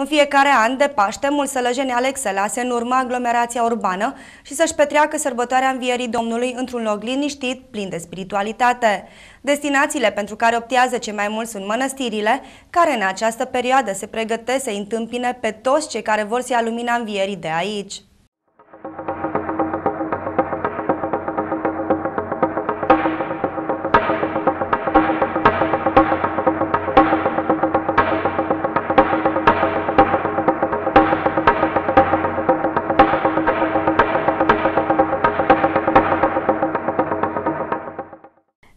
În fiecare an, de Paște, mulți sălăjeni să lase în urma aglomerația urbană și să-și petreacă sărbătoarea învierii Domnului într-un loc liniștit, plin de spiritualitate. Destinațiile pentru care optează cei mai mulți sunt mănăstirile, care în această perioadă se pregătesc să întâmpine pe toți cei care vor să ia lumina învierii de aici.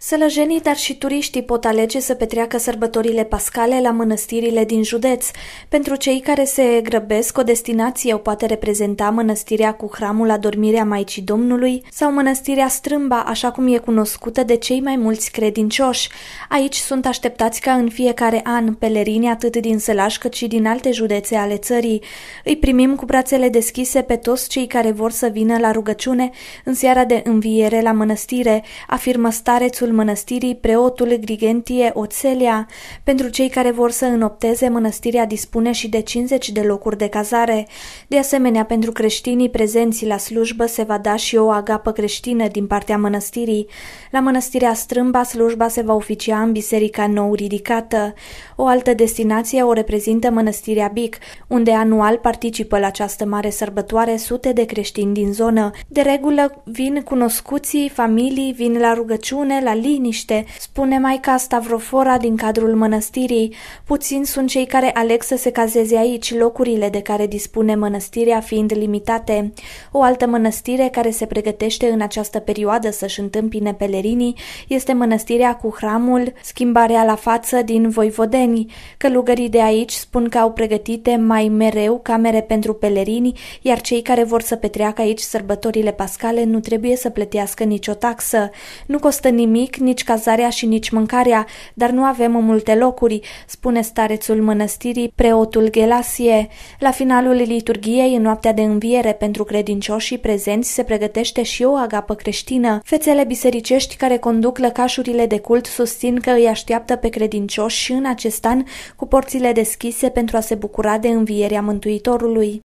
Sălăjenii, dar și turiștii pot alege să petreacă sărbătorile pascale la mănăstirile din județ. Pentru cei care se grăbesc, o destinație o poate reprezenta mănăstirea cu hramul Adormirea Maicii Domnului sau mănăstirea Strâmba, așa cum e cunoscută de cei mai mulți credincioși. Aici sunt așteptați ca în fiecare an pelerini atât din Sălaș cât și din alte județe ale țării. Îi primim cu brațele deschise pe toți cei care vor să vină la rugăciune în seara de înviere la mănăstire, afirmă starețul mănăstirii preotul Grigentie Oțelia. Pentru cei care vor să înopteze, mănăstirea dispune și de 50 de locuri de cazare. De asemenea, pentru creștinii prezenți la slujbă se va da și o agapă creștină din partea mănăstirii. La mănăstirea Strâmba, slujba se va oficia în Biserica Nou Ridicată. O altă destinație o reprezintă mănăstirea Bic, unde anual participă la această mare sărbătoare sute de creștini din zonă. De regulă vin cunoscuții, familii, vin la rugăciune, la liniște, spune mai ca Stavrofora din cadrul mănăstirii. puțin sunt cei care aleg să se cazeze aici, locurile de care dispune mănăstirea fiind limitate. O altă mănăstire care se pregătește în această perioadă să-și întâmpine pelerinii este mănăstirea cu hramul Schimbarea la față din Voivodeni. Călugării de aici spun că au pregătite mai mereu camere pentru pelerini, iar cei care vor să petreacă aici sărbătorile pascale nu trebuie să plătească nicio taxă. Nu costă nimic nimic, nici cazarea și nici mâncarea, dar nu avem multe locuri, spune starețul mănăstirii, preotul Gelasie. La finalul liturgiei, în noaptea de înviere pentru credincioșii prezenți, se pregătește și o agapă creștină. Fețele bisericești care conduc lăcașurile de cult susțin că îi așteaptă pe credincioși și în acest an cu porțile deschise pentru a se bucura de învierea Mântuitorului.